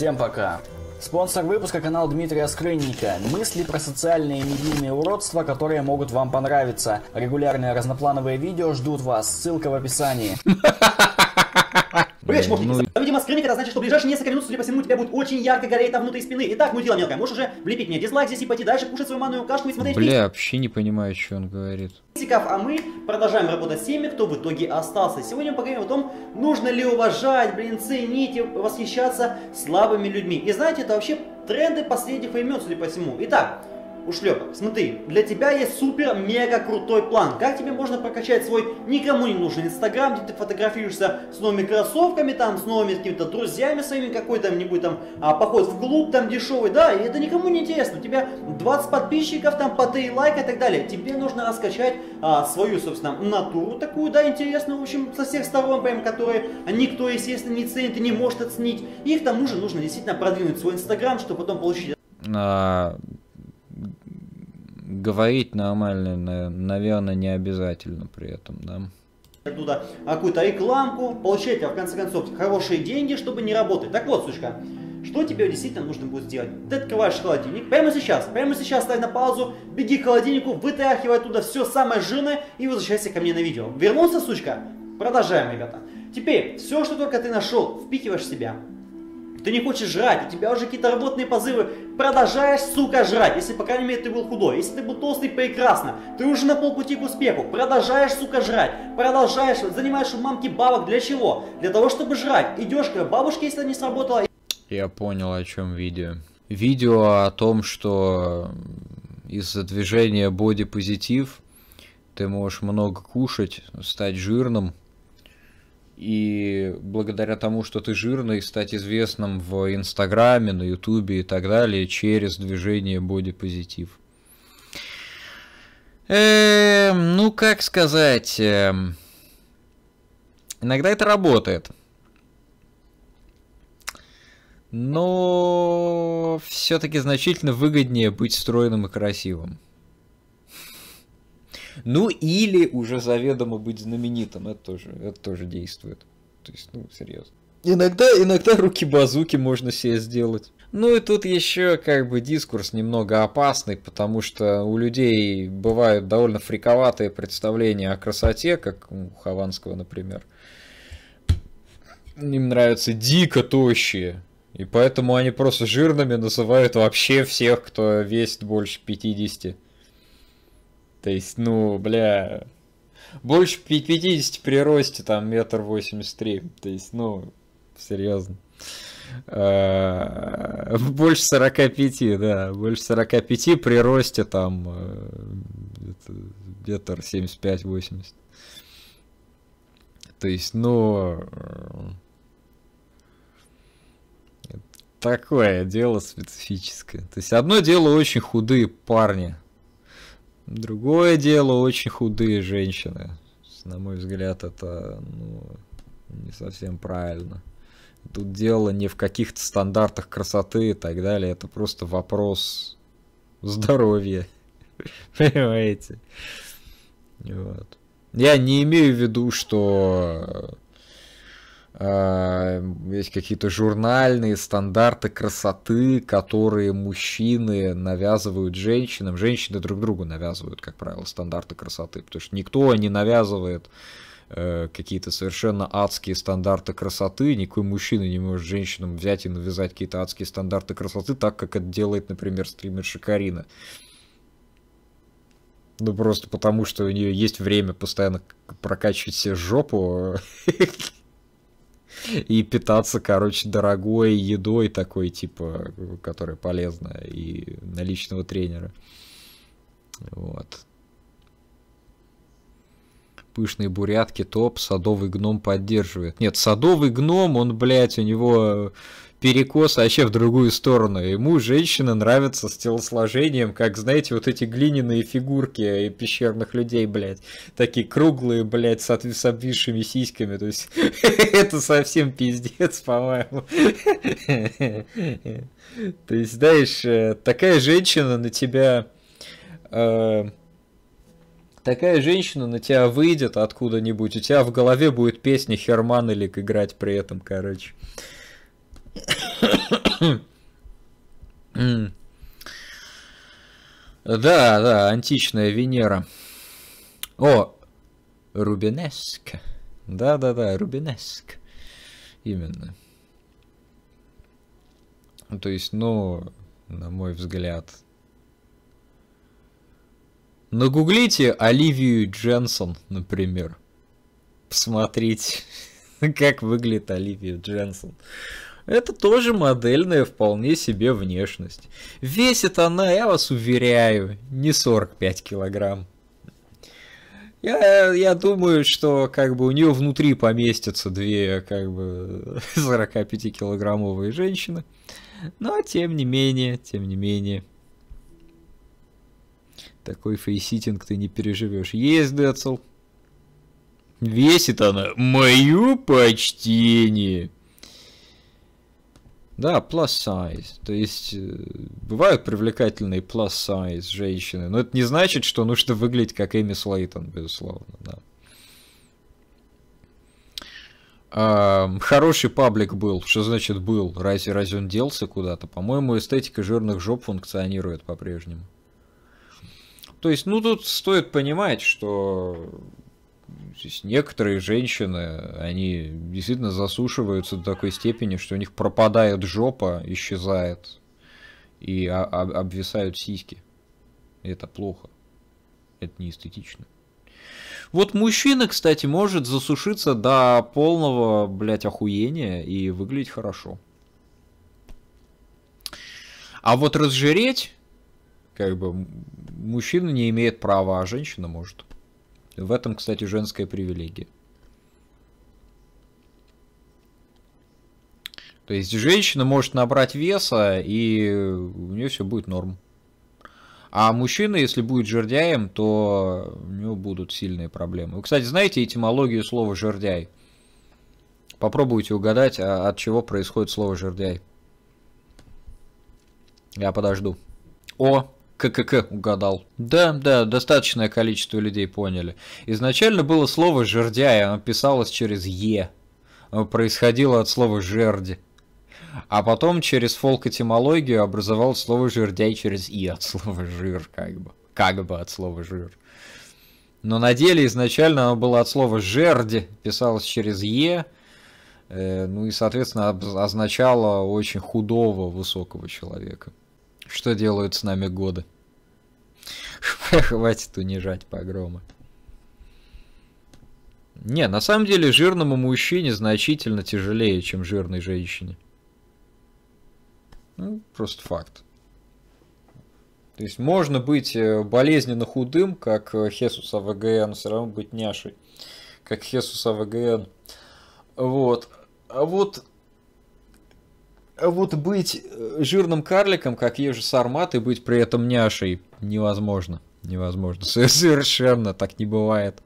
Всем пока. Спонсор выпуска канал Дмитрия Скрынника. Мысли про социальные и медийные уродства, которые могут вам понравиться. Регулярные разноплановые видео ждут вас. Ссылка в описании. Блять, можно ну... Но, ну видимо, скрыть это значит, что в ближайшие несколько минут, судя по всему, у тебя будет очень ярко гореть там внутри спины. Итак, мудила мелкая, можешь уже влепить мне дизлайк здесь и пойти дальше кушать свою манную кашку и смотреть Бля, вообще не понимаю, что он говорит. А мы продолжаем работать с теми, кто в итоге остался. Сегодня мы поговорим о том, нужно ли уважать, блин, ценить и восхищаться слабыми людьми. И знаете, это вообще тренды последних времен, судя по всему. Итак, ушлепок. Смотри, для тебя есть супер-мега крутой план. Как тебе можно прокачать свой никому не нужный инстаграм, где ты фотографируешься с новыми кроссовками, там, с новыми какими-то друзьями своими, какой-то-нибудь там а, поход в клуб там дешевый, да, и это никому не интересно. У тебя 20 подписчиков, там, по 3 лайка и так далее. Тебе нужно раскачать а, свою, собственно, натуру такую, да, интересную, в общем, со всех сторон, прям, которые никто, естественно, не ценит и не может оценить. И к тому же нужно действительно продвинуть свой инстаграм, чтобы потом получить а, говорить нормально, наверное, не обязательно при этом, да. Оттуда ну какую-то рекламку, получать, а в конце концов, хорошие деньги, чтобы не работать. Так вот, сучка, что тебе действительно нужно будет сделать? Ты открываешь холодильник прямо сейчас, прямо сейчас ставь на паузу, беги к холодильнику, вытряхивай оттуда все самое жирное и возвращайся ко мне на видео. Вернулся, сучка? Продолжаем, ребята. Теперь, все, что только ты нашел, впихиваешь в себя. Ты не хочешь жрать, у тебя уже какие-то работные позывы. Продолжаешь, сука, жрать. Если, по крайней мере, ты был худой. Если ты был толстый, прекрасно. Ты уже на полпути к успеху. Продолжаешь, сука, жрать. Продолжаешь, занимаешь у мамки бабок. Для чего? Для того, чтобы жрать. Идешь к бабушке, если не сработало. Я понял, о чем видео. Видео о том, что из-за движения бодипозитив ты можешь много кушать, стать жирным, и благодаря тому, что ты жирный, стать известным в Инстаграме, на Ютубе и так далее через движение бодипозитив. Э, эм, ну, как сказать, э, иногда это работает. Но все-таки значительно выгоднее быть стройным и красивым. Ну или уже заведомо быть знаменитым, это тоже, это тоже действует. То есть, ну, серьезно. Иногда, иногда руки-базуки можно себе сделать. Ну и тут еще как бы дискурс немного опасный, потому что у людей бывают довольно фриковатые представления о красоте, как у Хованского, например. Им нравятся дико тощие. И поэтому они просто жирными называют вообще всех, кто весит больше 50. То есть, ну, бля, больше 50 при росте, там, метр восемьдесят три. То есть, ну, серьезно. А, больше 45, да, больше 45 при росте там э, метр семьдесят пять-восемьдесят. То есть, ну, э, такое дело специфическое. То есть, одно дело очень худые парни, Другое дело, очень худые женщины. На мой взгляд, это ну, не совсем правильно. Тут дело не в каких-то стандартах красоты и так далее. Это просто вопрос здоровья. Понимаете? Вот. Я не имею в виду, что Э, есть какие-то журнальные стандарты красоты, которые мужчины навязывают женщинам. Женщины друг другу навязывают, как правило, стандарты красоты, потому что никто не навязывает э, какие-то совершенно адские стандарты красоты. Никакой мужчина не может женщинам взять и навязать какие-то адские стандарты красоты, так как это делает, например, стример Шикарина. Ну, просто потому, что у нее есть время постоянно прокачивать себе жопу. и питаться, короче, дорогой едой такой, типа, которая полезна и на личного тренера. Вот. Пышные бурятки, топ, садовый гном поддерживает. Нет, садовый гном, он, блядь, у него перекос вообще в другую сторону. Ему женщины нравятся с телосложением, как, знаете, вот эти глиняные фигурки пещерных людей, блядь. Такие круглые, блядь, с, от... с обвисшими сиськами. То есть это совсем пиздец, по-моему. То есть, знаешь, э, такая женщина на тебя... Э, такая женщина на тебя выйдет откуда-нибудь, у тебя в голове будет песня Херман или играть при этом, короче. Да, да, античная Венера. О, Рубинеск. Да-да-да, Рубинеск. Именно. То есть, ну, на мой взгляд. Нагуглите Оливию Дженсон, например. Посмотрите, как выглядит Оливия Дженсон. Это тоже модельная вполне себе внешность. Весит она, я вас уверяю, не 45 килограмм. Я, я думаю, что как бы у нее внутри поместятся две как бы 45-килограммовые женщины. Но тем не менее, тем не менее. Такой фейситинг ты не переживешь. Есть Децл. Весит она мою почтение. Да, plus size. То есть э, бывают привлекательные plus size женщины, но это не значит, что нужно выглядеть как Эми Слейтон, безусловно. Да. хороший паблик был. Что значит был? Разве, разве он делся куда-то? По-моему, эстетика жирных жоп функционирует по-прежнему. То есть, ну тут стоит понимать, что Здесь некоторые женщины, они действительно засушиваются до такой степени, что у них пропадает жопа, исчезает, и обвисают сиськи. Это плохо. Это не эстетично. Вот мужчина, кстати, может засушиться до полного, блядь, охуения и выглядеть хорошо. А вот разжиреть, как бы, мужчина не имеет права, а женщина может. В этом, кстати, женская привилегия. То есть женщина может набрать веса, и у нее все будет норм. А мужчина, если будет жердяем, то у него будут сильные проблемы. Вы, кстати, знаете этимологию слова жердяй? Попробуйте угадать, а от чего происходит слово жердяй. Я подожду. О ККК угадал. Да, да, достаточное количество людей поняли. Изначально было слово «жердяй», оно писалось через «е». Оно происходило от слова «жерди». А потом через фолк-этимологию образовалось слово «жердяй» через «и» от слова «жир», как бы. Как бы от слова «жир». Но на деле изначально оно было от слова «жерди», писалось через «е», э, ну и, соответственно, обозначало очень худого высокого человека что делают с нами годы. Хватит унижать погромы. Не, на самом деле жирному мужчине значительно тяжелее, чем жирной женщине. Ну, просто факт. То есть можно быть э, болезненно худым, как э, Хесус АВГН, все равно быть няшей, как Хесус АВГН. Вот. А вот вот быть э, жирным карликом, как Ежи Сармат, и быть при этом няшей невозможно. Невозможно. Совершенно так не бывает.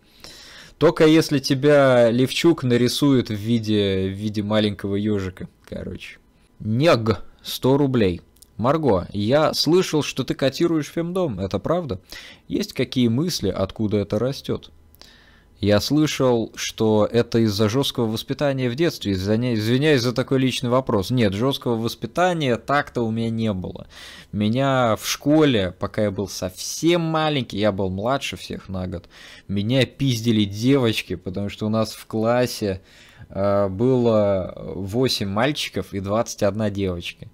Только если тебя Левчук нарисует в виде, в виде маленького ежика, короче. Нег, 100 рублей. Марго, я слышал, что ты котируешь фемдом, это правда? Есть какие мысли, откуда это растет? Я слышал, что это из-за жесткого воспитания в детстве. Извиняюсь за такой личный вопрос. Нет, жесткого воспитания так-то у меня не было. Меня в школе, пока я был совсем маленький, я был младше всех на год, меня пиздили девочки, потому что у нас в классе э, было 8 мальчиков и 21 девочка.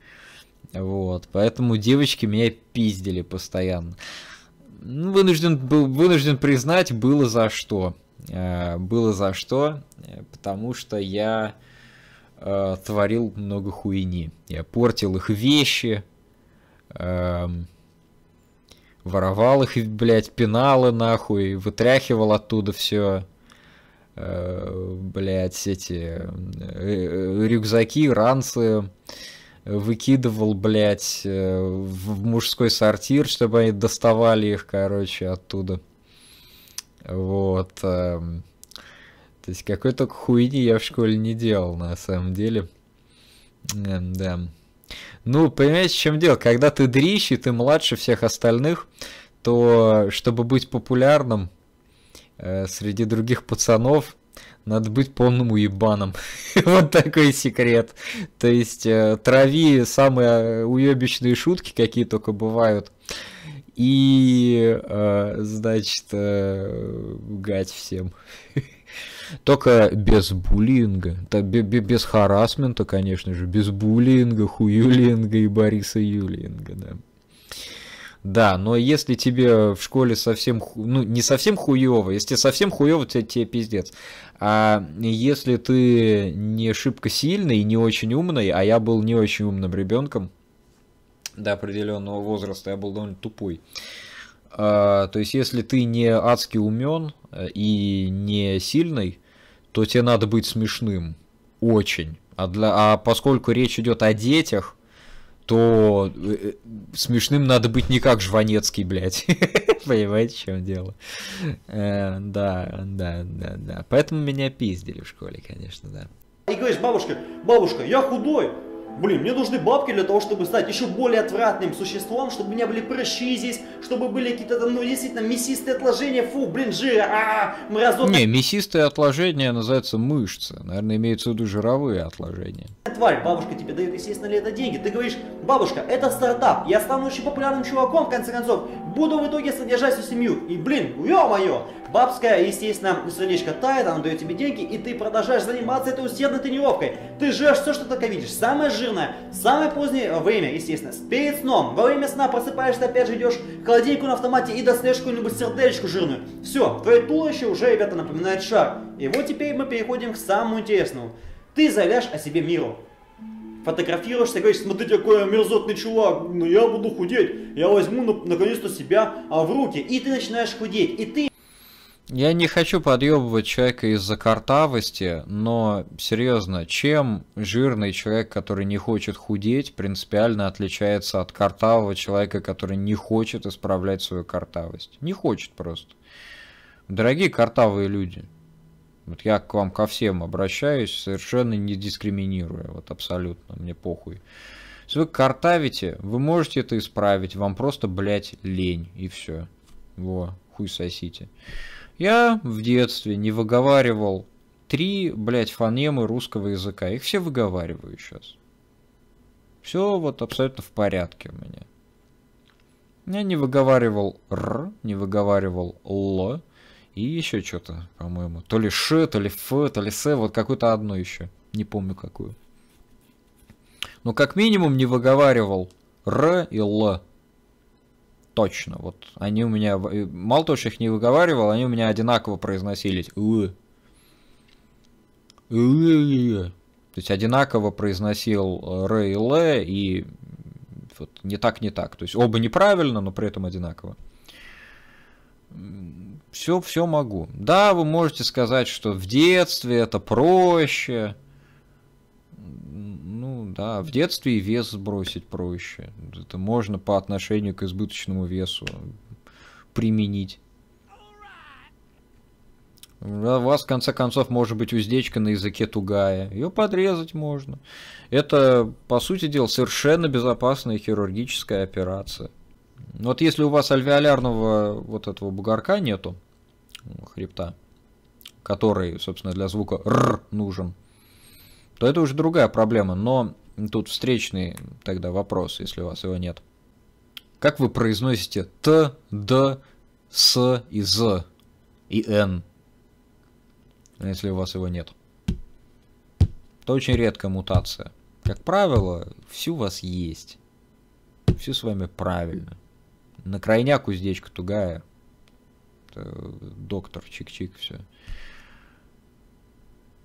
Вот, поэтому девочки меня пиздили постоянно. Вынужден был, вынужден признать, было за что. Э, было за что, э, потому что я э, творил много хуйни. Я портил их вещи, эм, воровал их, блядь, пеналы нахуй, вытряхивал оттуда все блядь, эти рюкзаки, ранцы выкидывал, блядь, в мужской сортир, чтобы они доставали их, короче, оттуда. Вот. Эм, то есть какой только хуйни я в школе не делал, на самом деле. Эм, да. Ну, понимаете, в чем дело? Когда ты дрищ и ты младше всех остальных, то чтобы быть популярным э, среди других пацанов, надо быть полным уебаном. вот такой секрет. То есть э, трави самые э, уебищные шутки, какие только бывают – и, э, значит, э, гать всем. Только без буллинга, да, без харасмента, конечно же, без буллинга, хуюлинга и Бориса Юлинга, да. Да, но если тебе в школе совсем, ну не совсем хуево, если совсем хуево, то тебе пиздец. А если ты не шибко сильный и не очень умный, а я был не очень умным ребенком, до определенного возраста я был довольно тупой. А, то есть, если ты не адски умен э, и не сильный, то тебе надо быть смешным. Очень. А, для, а поскольку речь идет о детях, то э, э, смешным надо быть не как Жванецкий, блядь. Понимаете, в чем дело? Да, да, да, да. Поэтому меня пиздили в школе, конечно, да. И говоришь, бабушка, бабушка, я худой, Блин, мне нужны бабки для того, чтобы стать еще более отвратным существом, чтобы у меня были прыщи здесь, чтобы были какие-то там, ну, действительно, мясистые отложения, фу, блин, жира. а, -а, Не, мясистые отложения называются мышцы, наверное, имеются в виду жировые отложения. Тварь, бабушка тебе дает, естественно, ли это деньги. Ты говоришь, бабушка, это стартап, я стану очень популярным чуваком, в конце концов, буду в итоге содержать всю семью. И, блин, ё-моё, Бабская, естественно, сердечко тает, она дает тебе деньги, и ты продолжаешь заниматься этой усердной тренировкой. Ты жрешь все, что только видишь. Самое жирное, самое позднее время, естественно, перед сном. Во время сна просыпаешься, опять же идешь к холодильнику на автомате и достаешь какую-нибудь сердечку жирную. Все, твое туловище уже, ребята, напоминает шар. И вот теперь мы переходим к самому интересному. Ты заявляешь о себе миру фотографируешься говоришь, смотрите, какой я мерзотный чувак, Но ну я буду худеть, я возьму наконец-то себя а, в руки. И ты начинаешь худеть, и ты я не хочу подъебывать человека из-за картавости, но серьезно, чем жирный человек, который не хочет худеть, принципиально отличается от картавого человека, который не хочет исправлять свою картавость? Не хочет просто. Дорогие картавые люди, вот я к вам ко всем обращаюсь, совершенно не дискриминируя, вот абсолютно, мне похуй. Если вы картавите, вы можете это исправить, вам просто, блядь, лень, и все. Во, хуй сосите. Я в детстве не выговаривал три, блядь, фонемы русского языка. Их все выговариваю сейчас. Все вот абсолютно в порядке у меня. Я не выговаривал р, не выговаривал л и еще что-то, по-моему. То ли ш, то ли ф, то ли с, вот какую-то одну еще. Не помню какую. Но как минимум не выговаривал р и л точно. Вот они у меня, э, мало того, что их не выговаривал, они у меня одинаково произносились. То есть одинаково произносил э, Р и Л и вот не так, не так. То есть оба неправильно, но при этом одинаково. Все, все могу. Да, вы можете сказать, что в детстве это проще да. В детстве и вес сбросить проще. Это можно по отношению к избыточному весу применить. А у вас, в конце концов, может быть уздечка на языке тугая. Ее подрезать можно. Это, по сути дела, совершенно безопасная хирургическая операция. Вот если у вас альвеолярного вот этого бугорка нету, хребта, который, собственно, для звука «р» нужен – то это уже другая проблема, но тут встречный тогда вопрос, если у вас его нет. Как вы произносите Т, Д, С и З и Н, если у вас его нет? Это очень редкая мутация. Как правило, всю у вас есть. Все с вами правильно. На крайняк уздечка тугая. Это доктор, чик-чик, все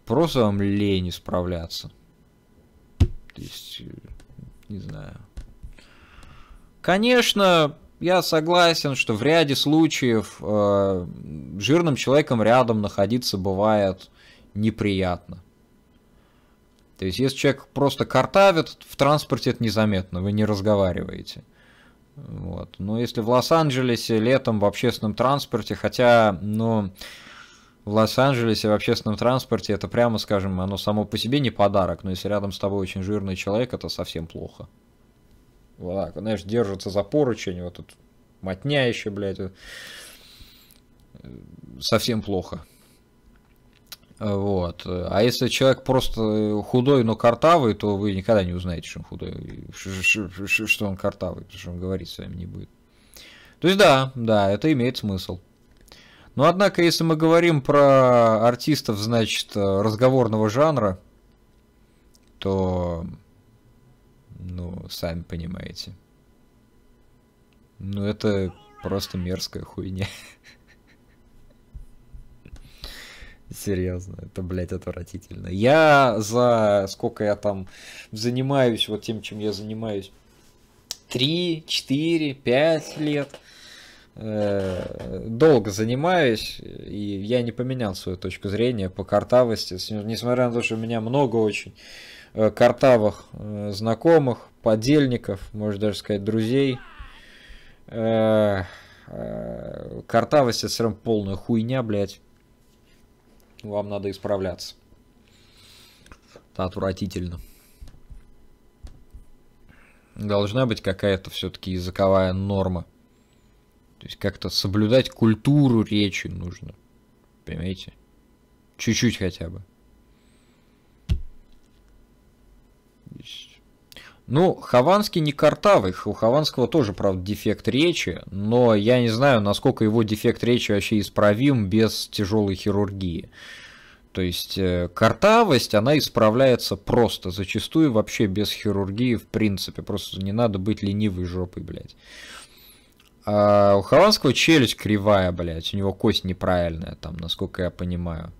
просто вам лень исправляться. То есть, э, не знаю. Конечно, я согласен, что в ряде случаев э, жирным человеком рядом находиться бывает неприятно. То есть, если человек просто картавит, в транспорте это незаметно, вы не разговариваете. Вот. Но если в Лос-Анджелесе летом в общественном транспорте, хотя, ну, в Лос-Анджелесе в общественном транспорте это прямо, скажем, оно само по себе не подарок, но если рядом с тобой очень жирный человек, это совсем плохо. Вот так, знаешь, держится за поручень, вот тут мотня еще, блядь, вот. совсем плохо. Вот. А если человек просто худой, но картавый, то вы никогда не узнаете, что он худой, что он картавый, потому что он говорить с вами не будет. То есть да, да, это имеет смысл. Но ну, однако, если мы говорим про артистов, значит, э, разговорного жанра, то, ну, сами понимаете. Ну, это просто мерзкая хуйня. Серьезно, это, блядь, отвратительно. Я за сколько я там занимаюсь, вот тем, чем я занимаюсь, 3, 4, 5 лет – Э, долго занимаюсь, и я не поменял свою точку зрения по картавости, несмотря на то, что у меня много очень э, картавых э, знакомых, подельников, можно даже сказать, друзей. Картавость это все равно полная хуйня, блядь. Вам надо исправляться. Это отвратительно. Должна быть какая-то все-таки языковая норма. То есть как-то соблюдать культуру речи нужно. Понимаете? Чуть-чуть хотя бы. Ну, Хованский не картавый. У Хованского тоже, правда, дефект речи, но я не знаю, насколько его дефект речи вообще исправим без тяжелой хирургии. То есть э, картавость, она исправляется просто, зачастую вообще без хирургии в принципе. Просто не надо быть ленивой жопой, блядь. А у Хованского челюсть кривая, блядь, у него кость неправильная, там, насколько я понимаю.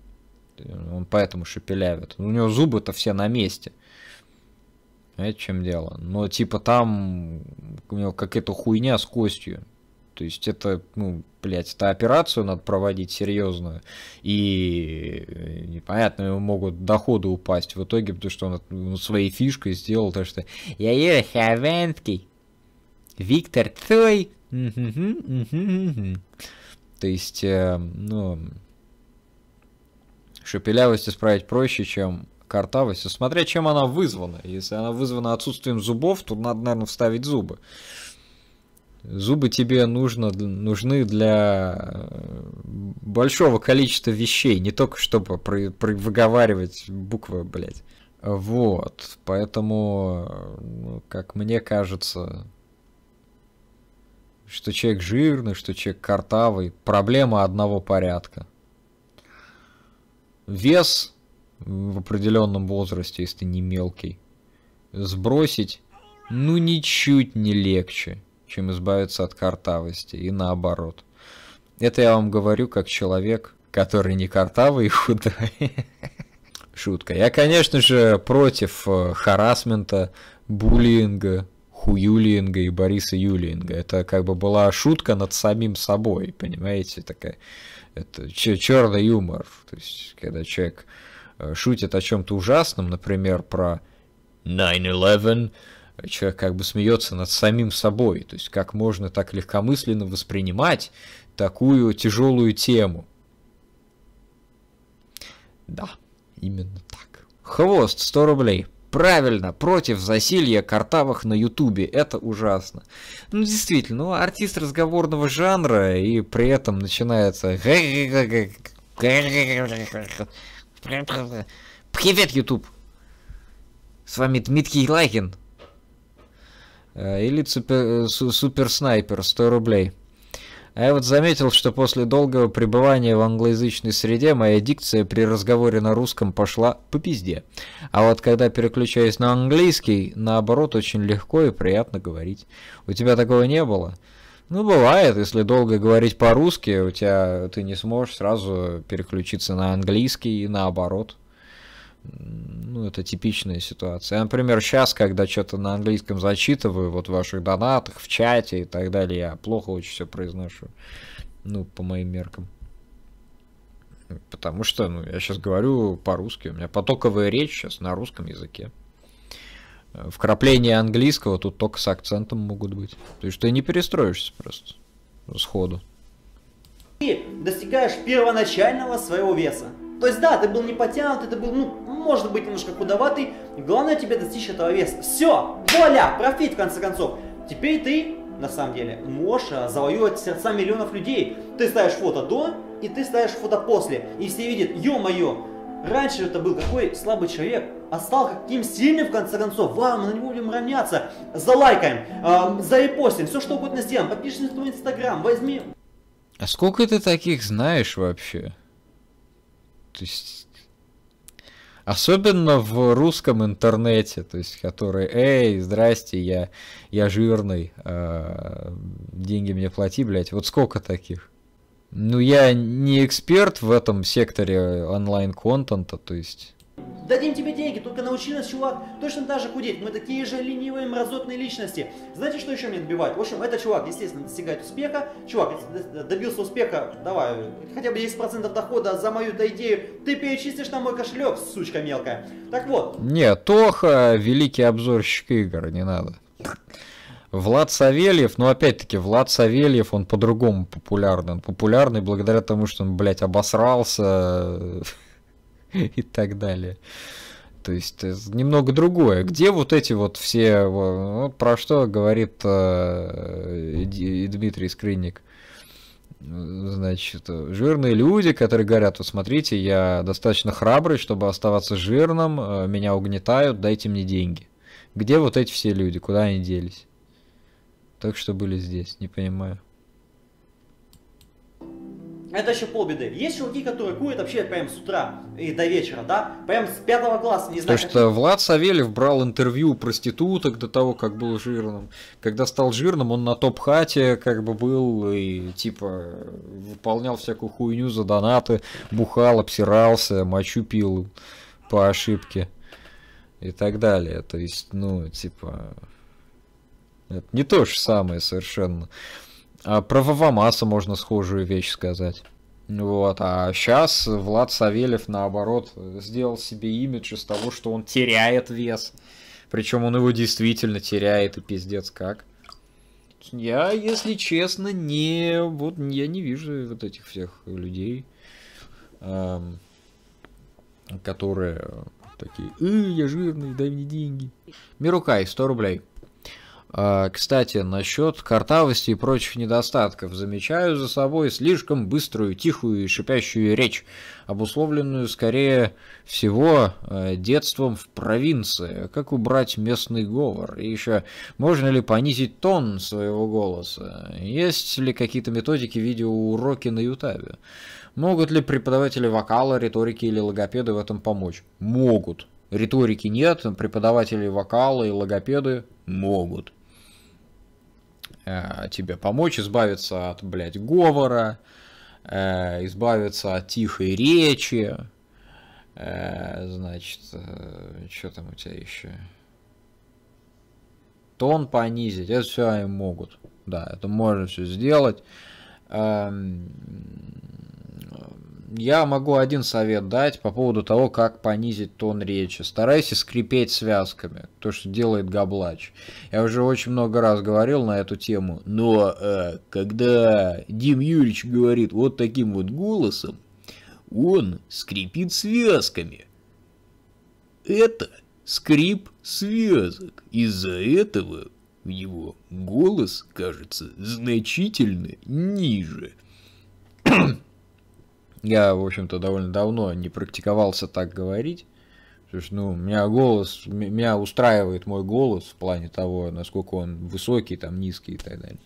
Он поэтому шепелявит. У него зубы-то все на месте. Понимаете, в чем дело? Но, типа, там у него какая-то хуйня с костью. То есть это, ну, блядь, это операцию надо проводить серьезную. И непонятно, ему могут доходы упасть в итоге, потому что он ну, своей фишкой сделал то, что я Юрий Хованский, Виктор Цой, то есть, э, ну, шепелявость исправить проще, чем картавость. Смотря чем она вызвана. Если она вызвана отсутствием зубов, то надо, наверное, вставить зубы. Зубы тебе нужно, нужны для э, большого количества вещей, не только чтобы про, про, выговаривать буквы, блядь. Вот, поэтому, э, ну, как мне кажется, что человек жирный, что человек картавый. Проблема одного порядка. Вес в определенном возрасте, если не мелкий, сбросить, ну, ничуть не легче, чем избавиться от картавости, и наоборот. Это я вам говорю как человек, который не картавый и худой. Шутка. Я, конечно же, против э, харасмента, буллинга, у Юлиенга и Бориса Юлиенга. Это как бы была шутка над самим собой, понимаете, такая это черный юмор. То есть, когда человек э, шутит о чем-то ужасном, например, про 9-11, человек как бы смеется над самим собой. То есть, как можно так легкомысленно воспринимать такую тяжелую тему. Да, именно так. Хвост 100 рублей. Правильно, против засилья картавых на ютубе. Это ужасно. Ну, действительно, ну, артист разговорного жанра, и при этом начинается... Привет, ютуб! С вами Дмитрий Лайкин. Э, или супер, супер снайпер, 100 рублей. А я вот заметил, что после долгого пребывания в англоязычной среде моя дикция при разговоре на русском пошла по пизде. А вот когда переключаюсь на английский, наоборот, очень легко и приятно говорить. У тебя такого не было? Ну, бывает, если долго говорить по-русски, у тебя ты не сможешь сразу переключиться на английский и наоборот ну, это типичная ситуация. Я, например, сейчас, когда что-то на английском зачитываю, вот в ваших донатах, в чате и так далее, я плохо очень все произношу. Ну, по моим меркам. Потому что, ну, я сейчас говорю по-русски. У меня потоковая речь сейчас на русском языке. Вкрапление английского тут только с акцентом могут быть. То есть ты не перестроишься просто сходу. Ты достигаешь первоначального своего веса. То есть, да, ты был не потянут, ты был, ну, может быть, немножко худоватый. Главное тебе достичь этого веса. Все, воля, профит, в конце концов. Теперь ты, на самом деле, можешь э, завоевать сердца миллионов людей. Ты ставишь фото до, и ты ставишь фото после. И все видят, ё-моё, раньше это был какой слабый человек, а стал каким сильным в конце концов. Вау, мы на него будем равняться. Залайкаем, э, зарепостим, все что угодно сделаем. Подпишемся на твой инстаграм, возьми. А сколько ты таких знаешь вообще? То есть... Особенно в русском интернете, то есть, который, эй, здрасте, я, я жирный, а, деньги мне плати, блядь. Вот сколько таких? Ну, я не эксперт в этом секторе онлайн-контента, то есть Дадим тебе деньги, только научи нас, чувак, точно так же худеть. Мы такие же ленивые, мразотные личности. Знаете, что еще мне добивать? В общем, этот чувак, естественно, достигает успеха. Чувак, добился успеха, давай, хотя бы 10% дохода за мою-то идею. Ты перечистишь на мой кошелек, сучка мелкая. Так вот. Не, Тоха, великий обзорщик игр, не надо. Влад Савельев, ну опять-таки, Влад Савельев, он по-другому популярный. Он популярный благодаря тому, что он, блядь, обосрался и так далее. То есть э, немного другое. Где вот эти вот все, вот, про что говорит э, и Дмитрий Скрынник? Э, значит, э, жирные люди, которые говорят, вот смотрите, я достаточно храбрый, чтобы оставаться жирным, меня угнетают, дайте мне деньги. Где вот эти все люди, куда они делись? Так что были здесь, не понимаю это еще полбеды. Есть чуваки, которые курят вообще прям с утра и до вечера, да? Прям с пятого класса, не знаю. Потому э, что Влад Савельев брал интервью у проституток до того, как был жирным. Когда стал жирным, он на топ-хате как бы был и типа выполнял всякую хуйню за донаты, бухал, обсирался, мочу пил по ошибке и так далее. То есть, ну, типа... Это не то же самое совершенно. А, про масса, можно схожую вещь сказать. Вот, а сейчас Влад Савельев, наоборот, сделал себе имидж из того, что он теряет вес. Причем он его действительно теряет, и пиздец как. Я, если честно, не... Вот я не вижу вот этих всех людей, эм, которые такие, э, я жирный, дай мне деньги. Мирукай, 100 рублей. А, кстати, насчет картавости и прочих недостатков. Замечаю за собой слишком быструю, тихую и шипящую речь, обусловленную, скорее всего, э, детством в провинции. Как убрать местный говор? И еще, можно ли понизить тон своего голоса? Есть ли какие-то методики видеоуроки на Ютабе? Могут ли преподаватели вокала, риторики или логопеды в этом помочь? Могут. Риторики нет, преподаватели вокала и логопеды могут э, тебе помочь избавиться от, блядь, говора, э, избавиться от тихой речи, э, значит, э, что там у тебя еще? Тон понизить, это все они могут, да, это можно все сделать. Эм, я могу один совет дать по поводу того, как понизить тон речи. Старайся скрипеть связками, то, что делает Габлач. Я уже очень много раз говорил на эту тему, но э, когда Дим Юрьевич говорит вот таким вот голосом, он скрипит связками. Это скрип связок. Из-за этого у него голос кажется значительно ниже. Я, в общем-то, довольно давно не практиковался так говорить. Потому что, ну, меня голос, меня устраивает мой голос в плане того, насколько он высокий, там, низкий и так далее.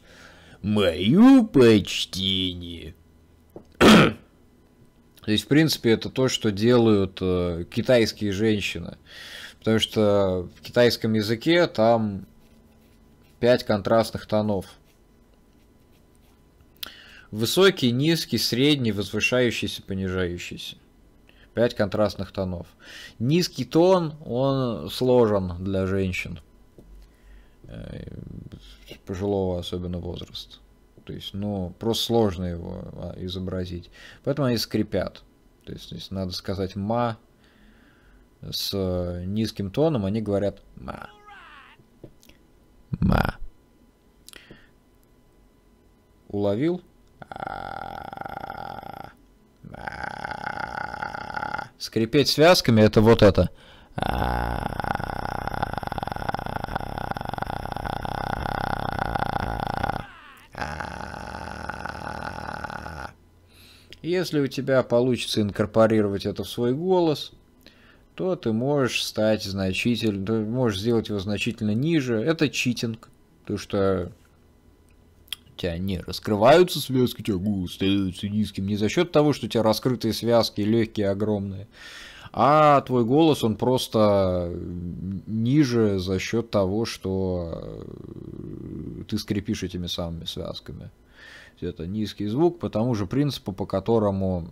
Мою почтение. То есть, в принципе, это то, что делают э, китайские женщины. Потому что в китайском языке там 5 контрастных тонов. Высокий, низкий, средний, возвышающийся, понижающийся. Пять контрастных тонов. Низкий тон, он сложен для женщин. Э, пожилого особенно возраста. То есть, ну, просто сложно его а, изобразить. Поэтому они скрипят. То есть, здесь надо сказать «ма» с э, низким тоном, они говорят «ма». «Ма». Уловил? Скрипеть связками это вот это. Если у тебя получится инкорпорировать это в свой голос, то ты можешь стать значительно, можешь сделать его значительно ниже. Это читинг, потому что тебя не раскрываются связки, у тебя густ, низким не за счет того, что у тебя раскрытые связки, легкие, огромные, а твой голос, он просто ниже за счет того, что э, ты скрипишь этими самыми связками. Это низкий звук по тому же принципу, по которому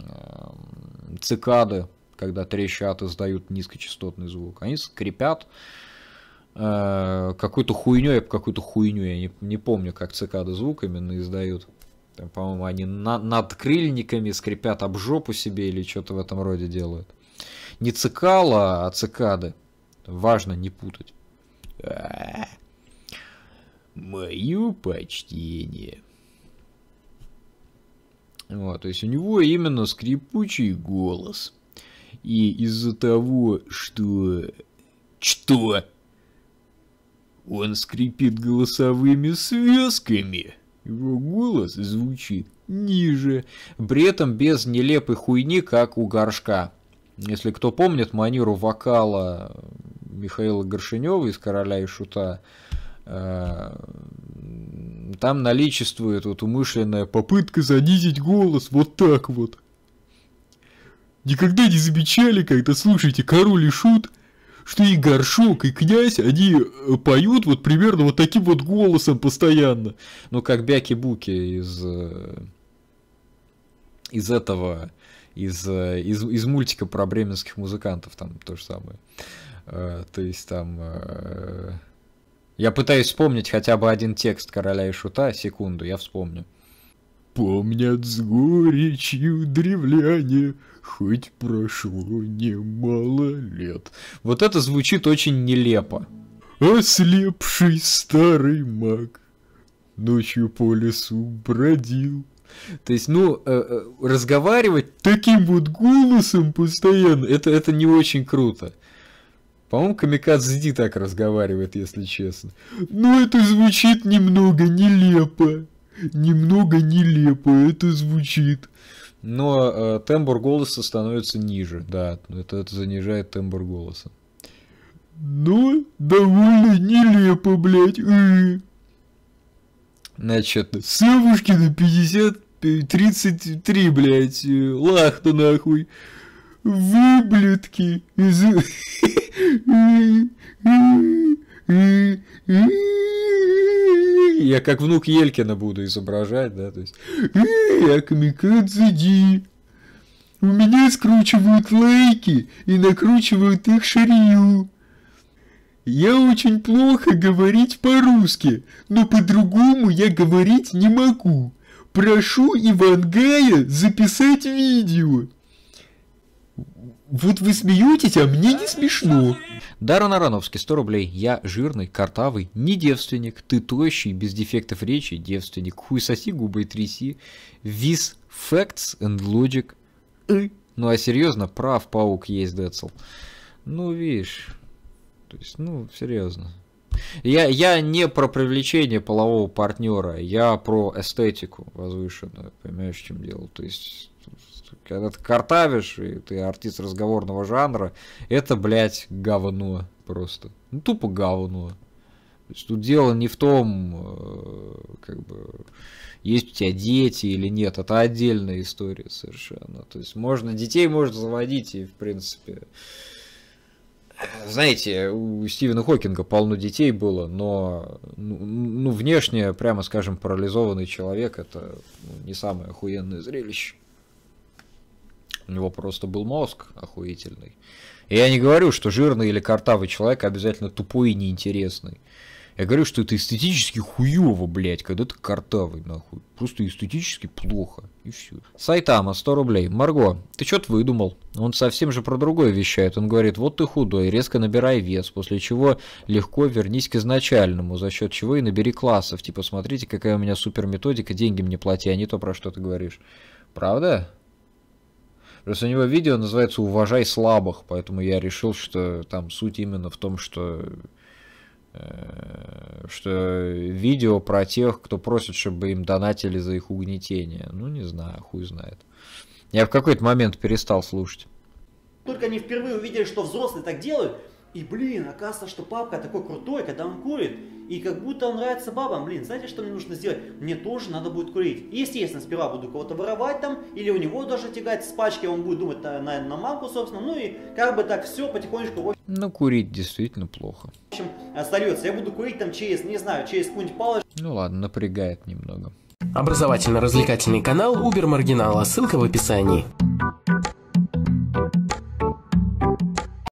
э, цикады, когда трещат, издают низкочастотный звук. Они скрипят, Э, какую-то хуйню, я какую-то хуйню, я не, не помню, как цикады звук именно издают. Там, по-моему, они на, над крыльниками скрипят об жопу себе или что-то в этом роде делают. Не цикала, а цикады. Важно не путать. Мое почтение. Вот, то есть у него именно скрипучий голос. И из-за того, что... Что? Он скрипит голосовыми связками. Его голос звучит ниже, при этом без нелепой хуйни, как у горшка. Если кто помнит манеру вокала Михаила Горшинева из «Короля и шута», э, там наличествует вот умышленная попытка занизить голос вот так вот. Никогда не замечали, когда слушаете «Король и шут», что и Горшок, и Князь, они э, поют вот примерно вот таким вот голосом постоянно. Ну, как Бяки-Буки из, э, из этого, из, э, из, из мультика про бременских музыкантов, там то же самое. То есть там... Я пытаюсь вспомнить хотя бы один текст «Короля и Шута», секунду, я вспомню. Помнят с горечью древляне, хоть прошло немало лет. Вот это звучит очень нелепо. Ослепший старый маг ночью по лесу бродил. То есть, ну, э, э, разговаривать таким вот голосом постоянно, это, это не очень круто. По-моему, Камикадзе Ди так разговаривает, если честно. Но это звучит немного нелепо. Немного нелепо это звучит. Но э, тембр голоса становится ниже, да, это, это занижает тембр голоса. Ну, довольно нелепо, блядь. Э. Значит, на 50, 33, э, блядь, э, лах-то нахуй. Выблюдки из... Я как внук Елькина буду изображать, да, то есть. Я камикадзе У меня скручивают лайки и накручивают их шарию. Я очень плохо говорить по-русски, но по-другому я говорить не могу. Прошу Ивангая записать видео. Вот вы смеетесь, а мне не смешно. Даррен Ароновский, 100 рублей. Я жирный, картавый, не девственник, ты тощий, без дефектов речи, девственник, хуй соси, губы и тряси. Виз, facts and logic. И. Ну а серьезно, прав паук есть, Децл. Ну, видишь, то есть, ну, серьезно. Я, я не про привлечение полового партнера, я про эстетику возвышенную, понимаешь, в чем дело. То есть, когда ты картавишь, и ты артист разговорного жанра, это, блядь, говно просто. Ну, тупо говно. То есть тут дело не в том, э, как бы, есть у тебя дети или нет, это отдельная история совершенно. То есть можно, детей можно заводить и, в принципе, знаете, у Стивена Хокинга полно детей было, но ну, ну внешне, прямо скажем, парализованный человек это ну, не самое охуенное зрелище. У него просто был мозг охуительный. И я не говорю, что жирный или картавый человек обязательно тупой и неинтересный. Я говорю, что это эстетически хуево, блядь, когда ты картавый, нахуй. Просто эстетически плохо. И все. Сайтама, 100 рублей. Марго, ты что-то выдумал. Он совсем же про другое вещает. Он говорит, вот ты худой, резко набирай вес, после чего легко вернись к изначальному, за счет чего и набери классов. Типа, смотрите, какая у меня супер методика, деньги мне плати, а не то, про что ты говоришь. Правда? Просто у него видео называется «Уважай слабых», поэтому я решил, что там суть именно в том, что э, что видео про тех, кто просит, чтобы им донатили за их угнетение. Ну, не знаю, хуй знает. Я в какой-то момент перестал слушать. Только они впервые увидели, что взрослые так делают, и, блин, оказывается, что папка такой крутой, когда он курит. И как будто он нравится бабам, блин, знаете, что мне нужно сделать? Мне тоже надо будет курить. И, естественно, сперва буду кого-то воровать там, или у него даже тягать с пачки, он будет думать, наверное, на мамку, собственно. Ну и как бы так все потихонечку... Ну, курить действительно плохо. В общем, остается. Я буду курить там через, не знаю, через какую-нибудь палочку. Ну ладно, напрягает немного. Образовательно-развлекательный канал Убер Маргинала. Ссылка в описании.